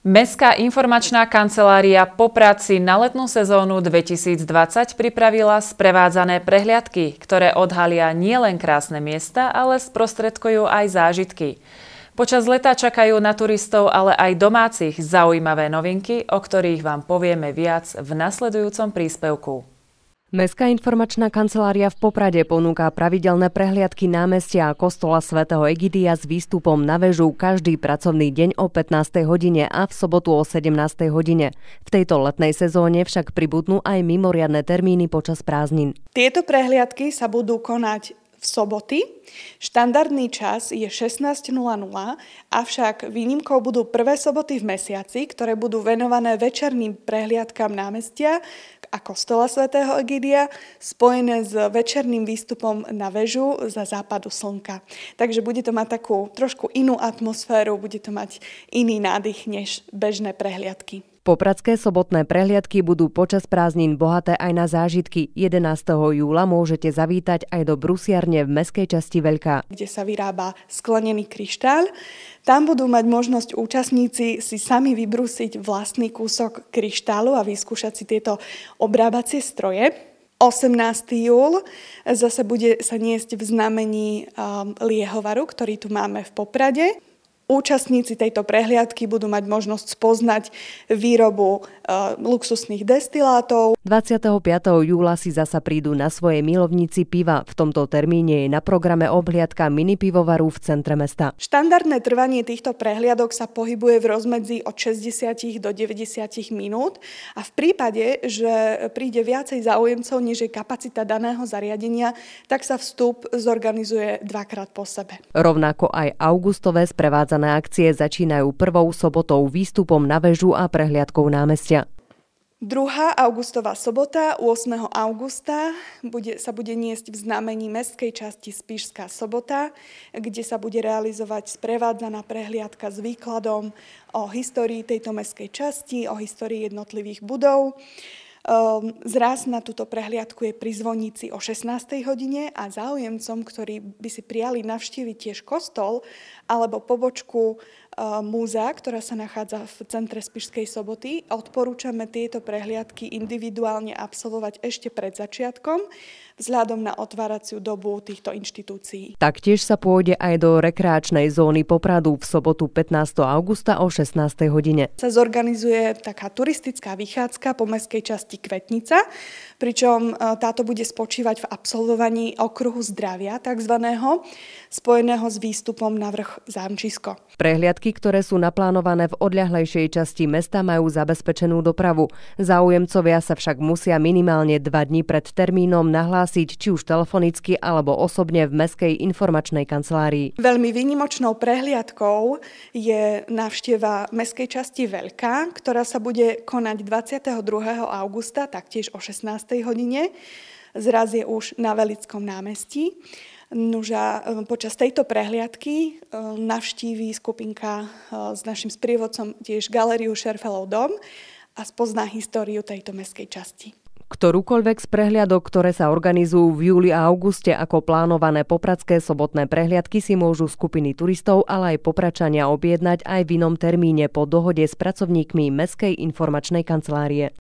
Mestská informačná kancelária po práci na letnú sezónu 2020 pripravila sprevádzané prehliadky, ktoré odhalia nielen krásne miesta, ale sprostredkujú aj zážitky. Počas leta čakajú na turistov, ale aj domácich zaujímavé novinky, o ktorých vám povieme viac v nasledujúcom príspevku. Mestská informačná kancelária v Poprade ponúka pravidelné prehliadky námestia a kostola svätého Egidia s výstupom na väžu každý pracovný deň o 15. hodine a v sobotu o 17. hodine. V tejto letnej sezóne však pribudnú aj mimoriadne termíny počas prázdnin. Tieto prehliadky sa budú konať v soboty. Štandardný čas je 16.00, avšak výnimkou budú prvé soboty v mesiaci, ktoré budú venované večerným prehliadkam námestia, a kostola svätého Egidia spojené s večerným výstupom na väžu za západu slnka. Takže bude to mať takú trošku inú atmosféru, bude to mať iný nádych než bežné prehliadky. Popradské sobotné prehliadky budú počas prázdnin bohaté aj na zážitky. 11. júla môžete zavítať aj do Brusiarne v meskej časti Veľká. Kde sa vyrába sklenený kryštál. Tam budú mať možnosť účastníci si sami vybrúsiť vlastný kúsok kryštálu a vyskúšať si tieto obrábacie stroje. 18. júl zase bude sa niesť v znamení um, liehovaru, ktorý tu máme v Poprade. Účastníci tejto prehliadky budú mať možnosť spoznať výrobu e, luxusných destilátov. 25. júla si zasa prídu na svoje milovníci piva. V tomto termíne je na programe obhliadka mini pivovaru v centre mesta. Štandardné trvanie týchto prehliadok sa pohybuje v rozmedzi od 60 do 90 minút a v prípade, že príde viacej záujemcov, než je kapacita daného zariadenia, tak sa vstup zorganizuje dvakrát po sebe. Rovnako aj augustové sprevádza Plánované akcie začínajú prvou sobotou výstupom na väžu a prehliadkou námestia. 2. augustová sobota 8. augusta bude, sa bude niesť v znamení mestskej časti Spišská sobota, kde sa bude realizovať sprevádzaná prehliadka s výkladom o histórii tejto mestskej časti, o histórii jednotlivých budov. Ehm, zraz na túto prehliadku je pri zvonici o 16. hodine a záujemcom, ktorí by si prijali navštíviť tiež kostol alebo pobočku E, múzea, ktorá sa nachádza v centre Spišskej soboty. Odporúčame tieto prehliadky individuálne absolvovať ešte pred začiatkom, vzhľadom na otváraciu dobu týchto inštitúcií. Taktiež sa pôjde aj do rekreačnej zóny Popradu v sobotu 15. augusta o 16. hodine. Sa zorganizuje taká turistická vychádzka po mestskej časti Kvetnica, pričom e, táto bude spočívať v absolvovaní okruhu zdravia tzv. spojeného s výstupom na vrch Zámčisko. Prehliadky Výstavky, ktoré sú naplánované v odľahlejšej časti mesta, majú zabezpečenú dopravu. Záujemcovia sa však musia minimálne dva dní pred termínom nahlásiť či už telefonicky alebo osobne v Mestskej informačnej kancelárii. Veľmi výnimočnou prehliadkou je návšteva Mestskej časti Veľká, ktorá sa bude konať 22. augusta, taktiež o 16. hodine. Zraz je už na Velickom námestí. Nuža, eh, počas tejto prehliadky eh, navštíví skupinka eh, s našim sprievodcom tiež galériu Šerfelov dom a spozná históriu tejto mestskej časti. Ktorúkoľvek z prehliadok, ktoré sa organizujú v júli a auguste ako plánované popradské sobotné prehliadky si môžu skupiny turistov, ale aj popračania objednať aj v inom termíne po dohode s pracovníkmi Mestskej informačnej kancelárie.